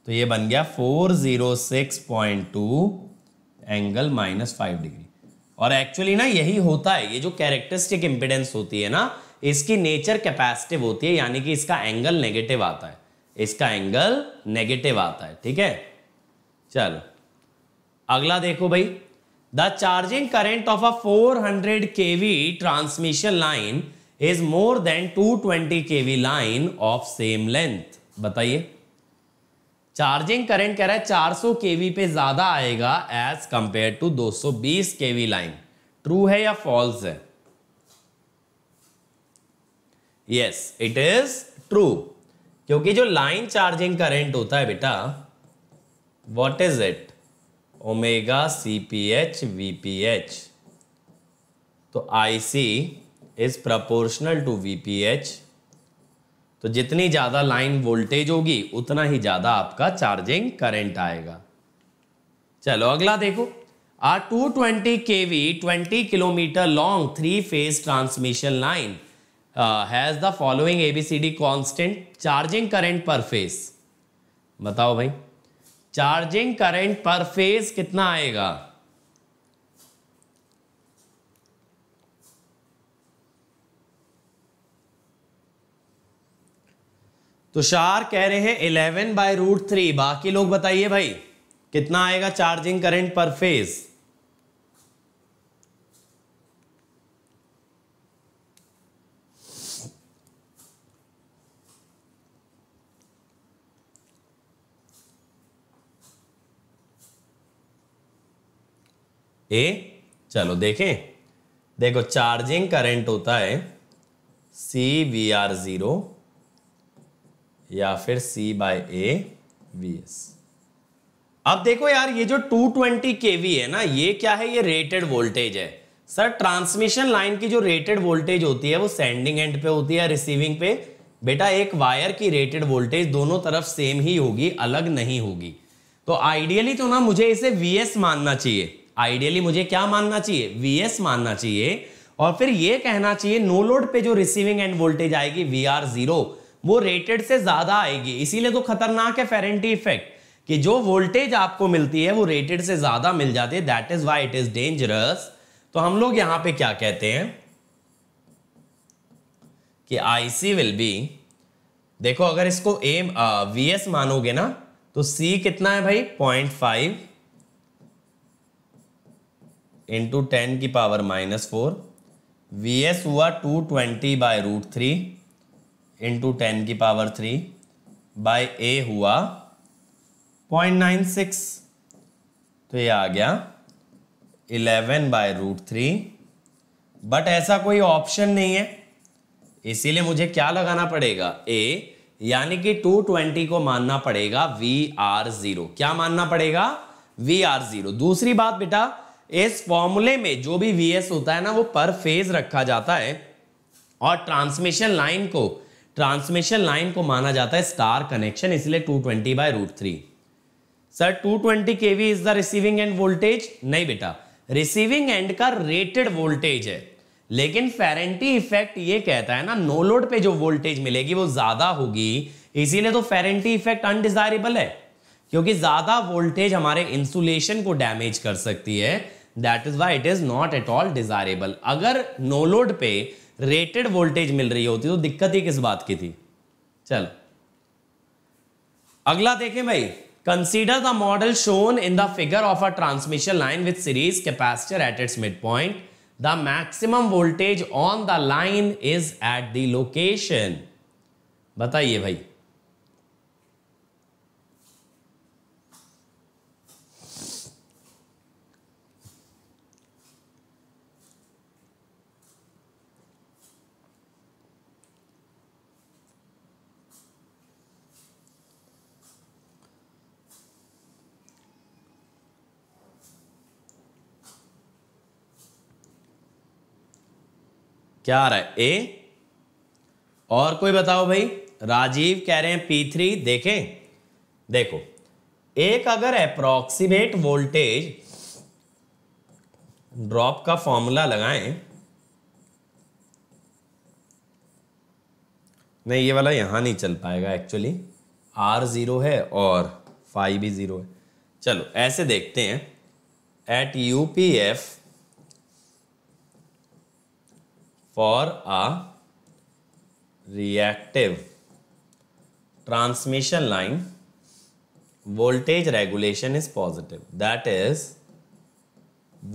तो ये बन गया four zero six point two angle minus five degree और एक्चुअली ना यही होता है ये जो कैरेक्टरिस्टिक इम्पिडेंस होती है ना इसकी नेचर कैपेसिटिव होती है यानी कि इसका एंगल नेगेटिव आता है इसका एंगल नेगेटिव आता है ठीक है चलो अगला देखो भाई the charging current of a 400 hundred KV transmission line is more than 220 twenty KV line of same length बताइए चार्जिंग करंट कह रहा है 400 केवी पे ज्यादा आएगा as compare to 220 KV line true है या फॉल्स है यस इट इज ट्रू क्योंकि जो लाइन चार्जिंग करंट होता है बेटा what is it omega C P H V P H तो I C is proportional to V P H तो जितनी ज़्यादा लाइन वोल्टेज होगी उतना ही ज़्यादा आपका चार्जिंग करंट आएगा चलो अगला देखो are 220 twenty KV twenty kilometre long three phase transmission line has the following ABCD constant charging current per phase बताओ भाई चार्जिंग करंट पर फेज कितना आएगा तुषार तो कह रहे हैं इलेवन बाय रूट थ्री बाकी लोग बताइए भाई कितना आएगा charging current per phase A चलो देखें देखो चार्जिंग करंट होता है सी वी आर ज़ीरो या फिर C by A V S अब देखो यार ये जो 220 ट्वेंटी केवी है ना ये क्या है ये रेटेड वोल्टेज है सर ट्रांसमिशन लाइन की जो रेटेड वोल्टेज होती है वो सेंडिंग एंड पे होती है रिसीविंग पे बेटा एक वायर की रेटेड वोल्टेज दोनों तरफ सेम ही होगी अलग नहीं होगी तो आइडियली तो ना मुझे इसे वी मानना चाहिए आइडियली मुझे क्या मानना चाहिए वी मानना चाहिए और फिर ये कहना चाहिए नो लोड पे जो रिसीविंग एंड वोल्टेज आएगी वी आर जीरो वो रेटेड से ज्यादा आएगी इसीलिए तो खतरनाक है फेरेंटी इफेक्ट कि जो वोल्टेज आपको मिलती है वो रेटेड से ज्यादा मिल जाती है that is why it is dangerous तो हम लोग यहां पे क्या कहते हैं कि आईसी विल बी देखो अगर इसको एम वी एस मानोगे ना तो सी कितना है भाई पॉइंट फाइव इंटू टेन की power minus four V S हुआ two twenty by root three into ten की पावर थ्री बाय ए हुआ पॉइंट नाइन सिक्स तो ये आ गया eleven by root three but ऐसा कोई ऑप्शन नहीं है इसीलिए मुझे क्या लगाना पड़ेगा ए यानी कि 220 को मानना पड़ेगा वी आर जीरो क्या मानना पड़ेगा वी आर जीरो दूसरी बात बेटा इस फॉर्मूले में जो भी वी एस होता है ना वो पर फेज रखा जाता है और ट्रांसमिशन लाइन को ट्रांसमिशन लाइन को माना जाता है स्टार कनेक्शन इसलिए two twenty by root three sir two twenty K V is the receiving end voltage नहीं बेटा रिसीविंग एंड का रेटेड वोल्टेज है लेकिन फेरेंटी इफेक्ट ये कहता है ना नो लोड पे जो वोल्टेज मिलेगी वो ज्यादा होगी इसीलिए तो फेरेंटी इफेक्ट अनडिजायरेबल है क्योंकि ज्यादा वोल्टेज हमारे इंसुलेशन को डैमेज कर सकती है that is why it is not at all desirable अगर नो लोड पे रेटेड वोल्टेज मिल रही होती तो दिक्कत ही किस बात की थी चल अगला देखें भाई consider the model shown in the figure of a transmission line with series capacitor at its mid point the maximum voltage on the line is at location बताइए भाई क्या आ रहा है ए और कोई बताओ भाई राजीव कह रहे हैं पी थ्री देखें देखो एक अगर अप्रोक्सीमेट वोल्टेज ड्रॉप का फॉर्मूला लगाएं नहीं ये वाला यहां नहीं चल पाएगा एक्चुअली आर ज़ीरो है और फाइव भी ज़ीरो है चलो ऐसे देखते हैं at U P F for a reactive transmission line voltage regulation is positive that is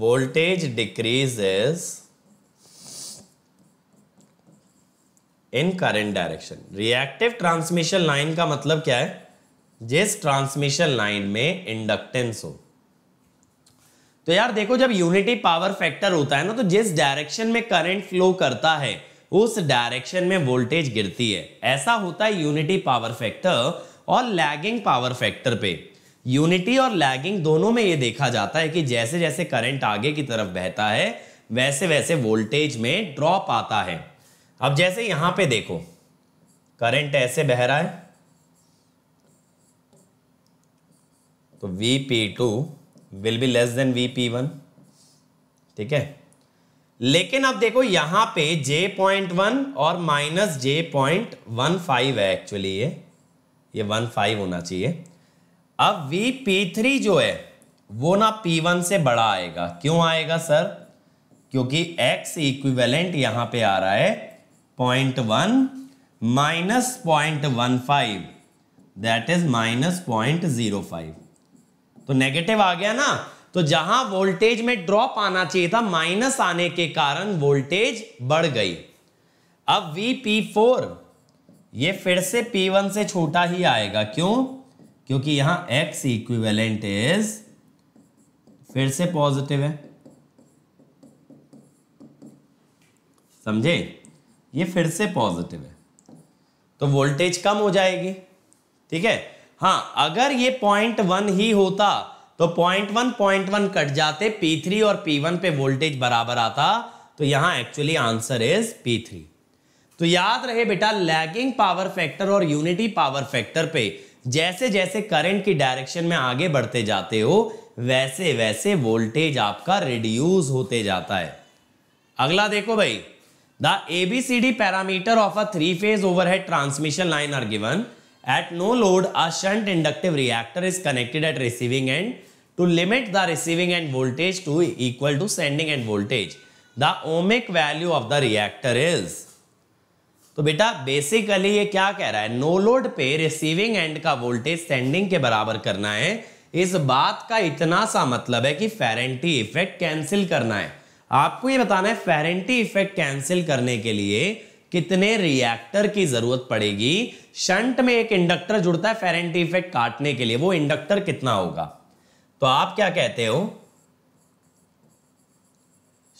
voltage decrease is in current direction reactive transmission line का मतलब क्या है जिस ट्रांसमिशन लाइन में इंडक्टेंस हो तो यार देखो जब यूनिटी पावर फैक्टर होता है ना तो जिस डायरेक्शन में करंट फ्लो करता है उस डायरेक्शन में वोल्टेज गिरती है ऐसा होता है यूनिटी पावर फैक्टर और लैगिंग पावर फैक्टर पे यूनिटी और लैगिंग दोनों में ये देखा जाता है कि जैसे जैसे करंट आगे की तरफ बहता है वैसे वैसे वोल्टेज में ड्रॉप आता है अब जैसे यहां पे देखो करंट ऐसे बह रहा है तो V P two will be less than V P one ठीक है लेकिन अब देखो यहां पे जे पॉइंट वन और minus J point one five है एक्चुअली ये ये वन फाइव होना चाहिए अब वी पी थ्री जो है वो ना पी वन से बड़ा आएगा क्यों आएगा सर क्योंकि एक्स इक्विवेलेंट यहां पे आ रहा है point one minus point one five that is minus point zero five तो नेगेटिव आ गया ना तो जहां वोल्टेज में ड्रॉप आना चाहिए था माइनस आने के कारण वोल्टेज बढ़ गई अब वी पी फोर ये फिर से पी वन से छोटा ही आएगा क्यों क्योंकि यहां एक्स इक्विवेलेंट इज फिर से पॉजिटिव है समझे ये फिर से पॉजिटिव है तो वोल्टेज कम हो जाएगी ठीक है हाँ अगर ये पॉइंट वन ही होता तो point one point one cut जाते पी थ्री और पी वन पे वोल्टेज बराबर आता तो यहाँ actually answer is P three तो याद रहे बेटा लैगिंग पावर फैक्टर और यूनिटी पावर फैक्टर पे जैसे जैसे करंट की डायरेक्शन में आगे बढ़ते जाते हो वैसे वैसे वोल्टेज आपका रिड्यूस होते जाता है अगला देखो भाई the ABCD parameter of a three phase overhead transmission line are given At no load, a shunt inductive reactor is connected at receiving end to limit the receiving end voltage to equal to sending end voltage. The ohmic value of the reactor is तो बेटा basically ये क्या कह रहा है no load पे receiving end का voltage sending के बराबर करना है इस बात का इतना सा मतलब है कि फेरेंटी इफेक्ट कैंसिल करना है आपको ये बताना है फेरेंटी इफेक्ट कैंसिल करने के लिए कितने रिएक्टर की जरूरत पड़ेगी शंट में एक इंडक्टर जुड़ता है फेरेंटी इफेक्ट काटने के लिए वो इंडक्टर कितना होगा तो आप क्या कहते हो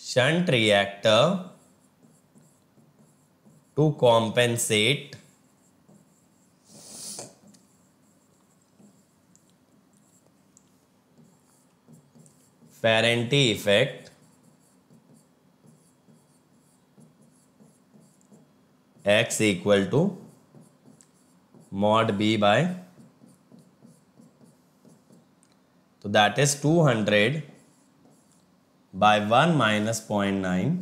shunt reactor to compensate Ferranti effect X equal to mod B by तो that is two hundred by one minus point nine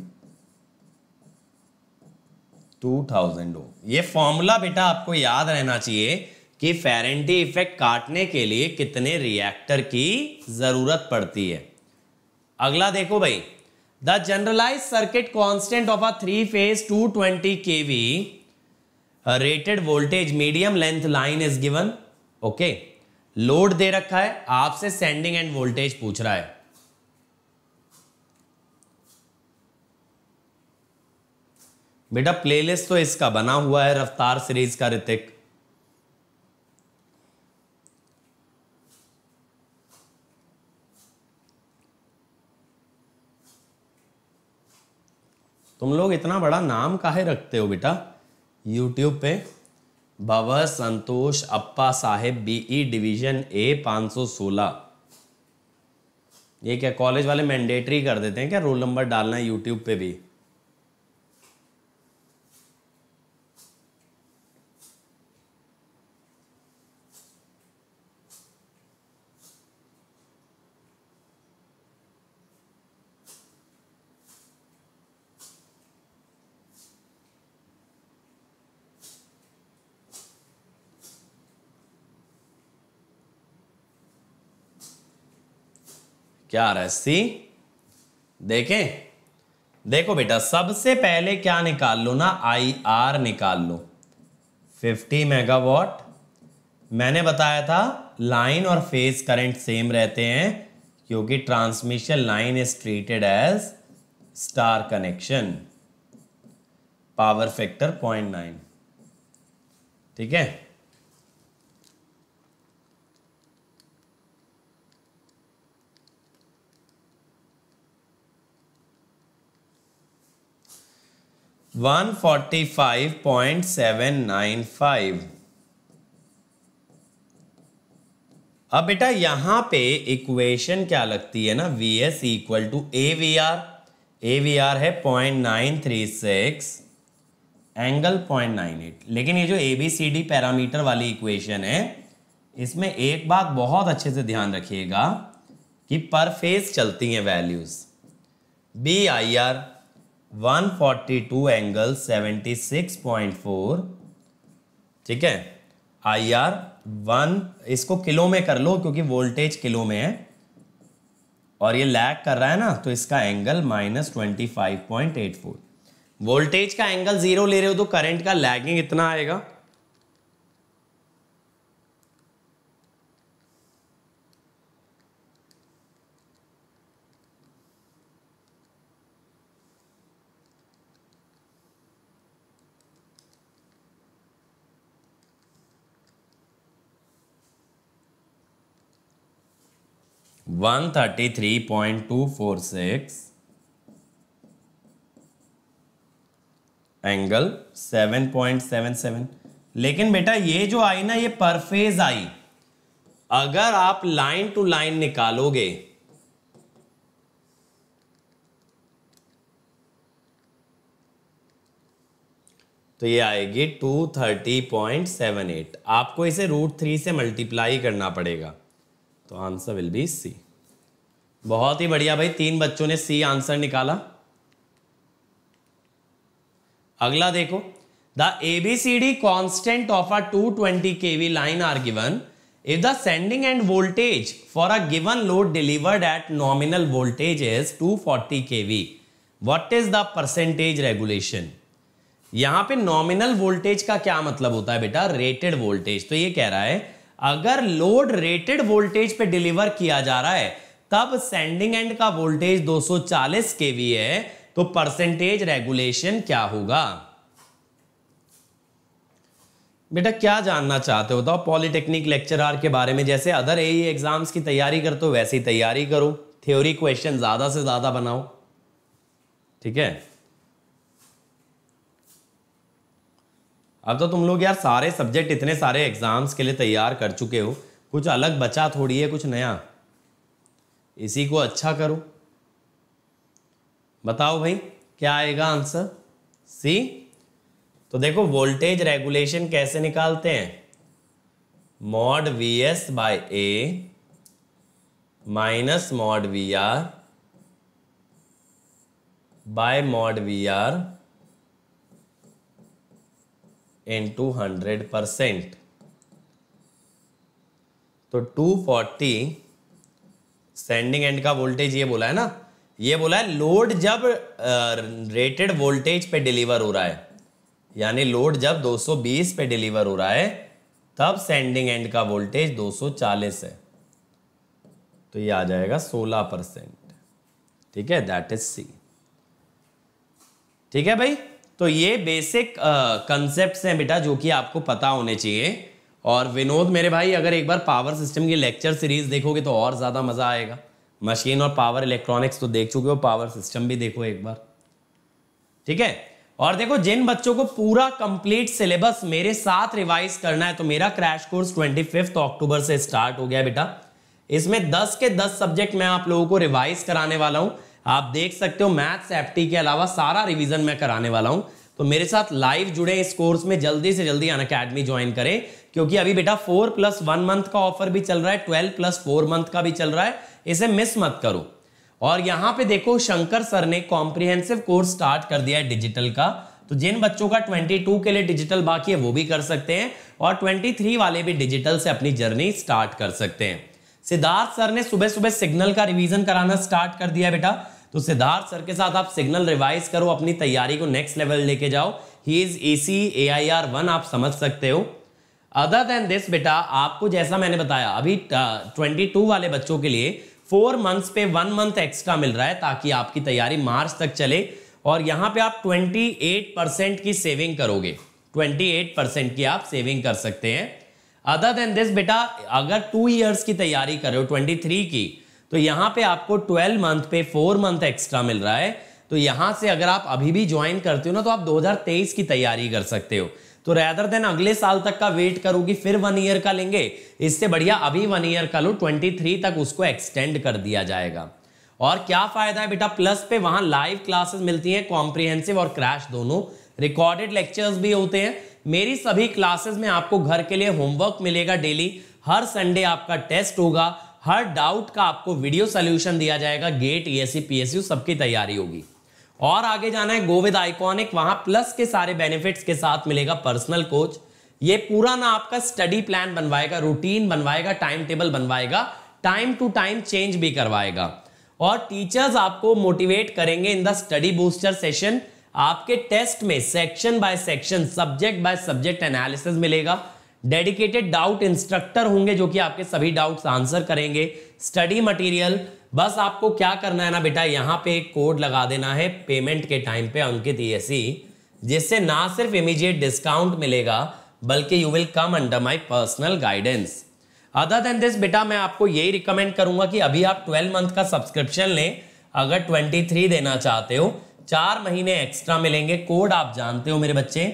two thousand ये फॉर्मूला बेटा आपको याद रहना चाहिए कि फेरेंटी इफेक्ट काटने के लिए कितने रिएक्टर की जरूरत पड़ती है अगला देखो भाई The generalized circuit constant of a three-phase 220 kV a rated voltage medium length line is given. Okay. Load दे रखा है आपसे सेंडिंग एंड वोल्टेज पूछ रहा है बेटा प्लेलिस्ट तो इसका बना हुआ है रफ्तार सीरीज का ऋतिक तुम लोग इतना बड़ा नाम काहे रखते हो बेटा यूट्यूब पे भव संतोष अप्पा साहेब बीई डिवीजन ए 516 ये क्या कॉलेज वाले मैंडेटरी कर देते हैं क्या रोल नंबर डालना है यूट्यूब पे भी क्या आ रहा है सी देखें देखो बेटा सबसे पहले क्या निकाल लो ना आई आर निकाल लो 50 मेगावाट मैंने बताया था लाइन और फेज करंट सेम रहते हैं क्योंकि transmission line is treated as star connection power factor point nine ठीक है अब बेटा यहां पे इक्वेशन क्या लगती है ना V S equal to A V R A V R है point nine three six angle point nine eight लेकिन ये जो A B C D parameter वाली इक्वेशन है इसमें एक बात बहुत अच्छे से ध्यान रखिएगा कि पर फेस चलती है values B I R 142 angle 76.4 ठीक है आई आर वन इसको किलो में कर लो क्योंकि वोल्टेज किलो में है और ये लैग कर रहा है ना तो इसका angle minus twenty five point eight four voltage का एंगल जीरो ले रहे हो तो करंट का लैगिंग इतना आएगा one thirty three point two four six angle seven seven point seven लेकिन बेटा ये जो आई ना ये परफेज आई अगर आप लाइन टू लाइन निकालोगे तो ये आएगी two thirty point seven eight आपको इसे रूट थ्री से मल्टीप्लाई करना पड़ेगा तो आंसर विल बी सी बहुत ही बढ़िया भाई तीन बच्चों ने सी आंसर निकाला अगला देखो the ABCD constant of a 220 twenty KV line are given if the sending end voltage for a given load delivered at nominal voltage is 240 kV what is the percentage regulation यहां पे nominal voltage का क्या मतलब होता है बेटा rated voltage तो ये कह रहा है अगर लोड रेटेड वोल्टेज पे डिलीवर किया जा रहा है कब सेंडिंग एंड का वोल्टेज 240 केवी है तो परसेंटेज रेगुलेशन क्या होगा बेटा क्या जानना चाहते हो तो पॉलिटेक्निक लेक्चरर के बारे में जैसे अदर ए e एग्जाम्स की तैयारी करते हो तो वैसी तैयारी करो थ्योरी क्वेश्चन ज्यादा से ज्यादा बनाओ ठीक है अब तो तुम लोग यार सारे सब्जेक्ट इतने सारे एग्जाम्स के लिए तैयार कर चुके हो कुछ अलग बचा थोड़ी है कुछ नया इसी को अच्छा करो बताओ भाई क्या आएगा आंसर सी तो देखो वोल्टेज रेगुलेशन कैसे निकालते हैं mod V S by A minus mod V R by mod V R into hundred percent तो टू फोर्टी सेंडिंग एंड का वोल्टेज ये बोला है ना ये बोला है लोड जब रेटेड वोल्टेज पे डिलीवर हो रहा है यानी लोड जब 220 पे डिलीवर हो रहा है तब सेंडिंग एंड का वोल्टेज 240 है तो ये आ जाएगा 16 परसेंट ठीक है दैट इज सी ठीक है भाई तो ये बेसिक कंसेप्ट हैं बेटा जो कि आपको पता होने चाहिए और विनोद मेरे भाई अगर एक बार पावर सिस्टम की लेक्चर सीरीज देखोगे तो और ज़्यादा मज़ा आएगा मशीन और पावर इलेक्ट्रॉनिक्स तो देख चुके हो पावर सिस्टम भी देखो एक बार ठीक है और देखो जिन बच्चों को पूरा कंप्लीट सिलेबस मेरे साथ रिवाइज करना है तो मेरा क्रैश कोर्स ट्वेंटी अक्टूबर से स्टार्ट हो गया बेटा इसमें दस के दस सब्जेक्ट मैं आप लोगों को रिवाइज कराने वाला हूं आप देख सकते हो मैथ्स एप्टी के अलावा सारा रिवीजन मैं कराने वाला हूं तो मेरे साथ लाइव जुड़े इस कोर्स में जल्दी से जल्दी अन ज्वाइन करें क्योंकि अभी बेटा फोर प्लस वन मंथ का ऑफर भी चल रहा है ट्वेल्व प्लस फोर मंथ का भी चल रहा है इसे मिस मत करो और यहां पे देखो शंकर सर ने कॉम्प्रिहेंसिव कोर्स स्टार्ट कर दिया है डिजिटल का तो जिन बच्चों का 22 के लिए डिजिटल बाकी है वो भी कर सकते हैं और 23 वाले भी डिजिटल से अपनी जर्नी स्टार्ट कर सकते हैं सिद्धार्थ सर ने सुबह सुबह सिग्नल का रिवीजन कराना स्टार्ट कर दिया बेटा तो सिद्धार्थ सर के साथ आप सिग्नल रिवाइज करो अपनी तैयारी को नेक्स्ट लेवल लेके जाओ he is a C A A are R one समझ सकते हो अदर देन दिस बेटा आपको जैसा मैंने बताया अभी ट्वेंटी टू वाले बच्चों के लिए फोर मंथ्स पे वन मंथ एक्स्ट्रा मिल रहा है ताकि आपकी तैयारी मार्च तक चले और यहाँ पे आप ट्वेंटी एट परसेंट की सेविंग करोगे ट्वेंटी एट परसेंट की आप सेविंग कर सकते हैं अदर देन दिस बेटा अगर टू ईयर्स की तैयारी करो ट्वेंटी थ्री की तो यहाँ पे आपको ट्वेल्व मंथ पे फोर मंथ एक्स्ट्रा मिल रहा है तो यहाँ से अगर आप अभी भी ज्वाइन करते हो ना तो आप दो की तैयारी कर सकते हो तो रैदर देन अगले साल तक का वेट करोगी फिर वन ईयर का लेंगे इससे बढ़िया अभी वन ईयर का लो ट्वेंटी थ्री तक उसको एक्सटेंड कर दिया जाएगा और क्या फायदा है बेटा प्लस पे वहां लाइव क्लासेस मिलती हैं कॉम्प्रिहेंसिव और क्रैश दोनों रिकॉर्डेड लेक्चर्स भी होते हैं मेरी सभी क्लासेस में आपको घर के लिए होमवर्क मिलेगा डेली हर संडे आपका टेस्ट होगा हर डाउट का आपको वीडियो सोल्यूशन दिया जाएगा GATE E S C P S U सबकी तैयारी होगी और आगे जाना है गोविद आइकॉनिक वहां प्लस के सारे बेनिफिट्स के साथ मिलेगा पर्सनल कोच ये पूरा ना आपका स्टडी प्लान बनवाएगा रूटीन बनवाएगा टाइम टेबल बनवाएगा टाइम टू टाइम चेंज भी करवाएगा और टीचर्स आपको मोटिवेट करेंगे in the study booster session आपके टेस्ट में section by section subject by subject analysis मिलेगा डेडिकेटेड डाउट इंस्ट्रक्टर होंगे जो कि आपके सभी डाउट्स आंसर करेंगे स्टडी मटेरियल बस आपको क्या करना है ना बेटा यहाँ पे एक कोड लगा देना है पेमेंट के टाइम पे अंकित ई e, जिससे ना सिर्फ इमीडिएट डिस्काउंट मिलेगा बल्कि you will come under my personal guidance other than this बेटा मैं आपको यही रिकमेंड करूंगा कि अभी आप 12 मंथ का सब्सक्रिप्शन लें अगर 23 देना चाहते हो चार महीने एक्स्ट्रा मिलेंगे कोड आप जानते हो मेरे बच्चे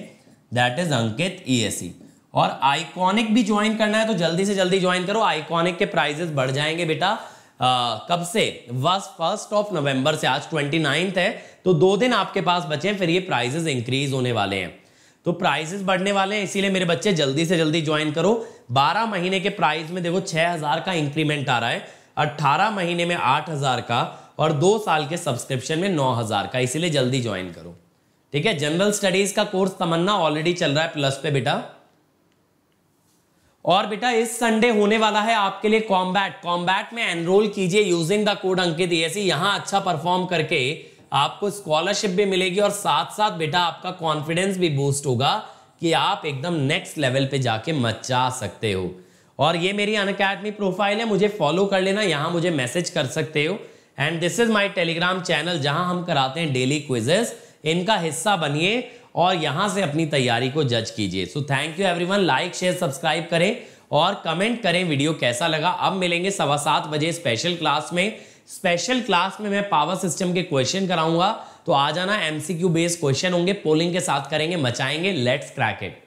that is Ankit E e e. और आइकॉनिक भी ज्वाइन करना है तो जल्दी से जल्दी ज्वाइन करो आइकॉनिक के प्राइजेस बढ़ जाएंगे बेटा कब से बस फर्स्ट ऑफ नवंबर से आज ट्वेंटी नाइन्थ है तो दो दिन आपके पास बचे हैं फिर ये प्राइजेस इंक्रीज होने वाले हैं तो प्राइजेस बढ़ने वाले हैं इसीलिए मेरे बच्चे जल्दी से जल्दी ज्वाइन करो 12 महीने के प्राइस में देखो 6000 का इंक्रीमेंट आ रहा है 18 महीने में 8000 का और दो साल के सब्सक्रिप्शन में 9000 का इसीलिए जल्दी ज्वाइन करो ठीक है जनरल स्टडीज का कोर्स तमन्ना ऑलरेडी चल रहा है प्लस पे बेटा और बेटा इस संडे होने वाला है आपके लिए कॉम्बैट कॉम्बैट में एनरोल कीजिए यूजिंग द कोड अंकित ऐसी यहां अच्छा परफॉर्म करके आपको स्कॉलरशिप भी मिलेगी और साथ साथ बेटा आपका कॉन्फिडेंस भी बूस्ट होगा कि आप एकदम नेक्स्ट लेवल पे जाके मचा सकते हो और ये मेरी अन अकेडमी प्रोफाइल है मुझे फॉलो कर लेना यहाँ मुझे मैसेज कर सकते हो and this is my Telegram channel जहाँ हम कराते हैं डेली क्विजेस इनका हिस्सा बनिए और यहाँ से अपनी तैयारी को जज कीजिए so thank you everyone like share subscribe करें और कमेंट करें वीडियो कैसा लगा अब मिलेंगे सवा सात बजे स्पेशल क्लास में स्पेशल क्लास में मैं पावर सिस्टम के क्वेश्चन कराऊंगा तो आ जाना एमसीक्यू बेस्ड क्वेश्चन होंगे पोलिंग के साथ करेंगे मचाएंगे लेट्स क्रैक इट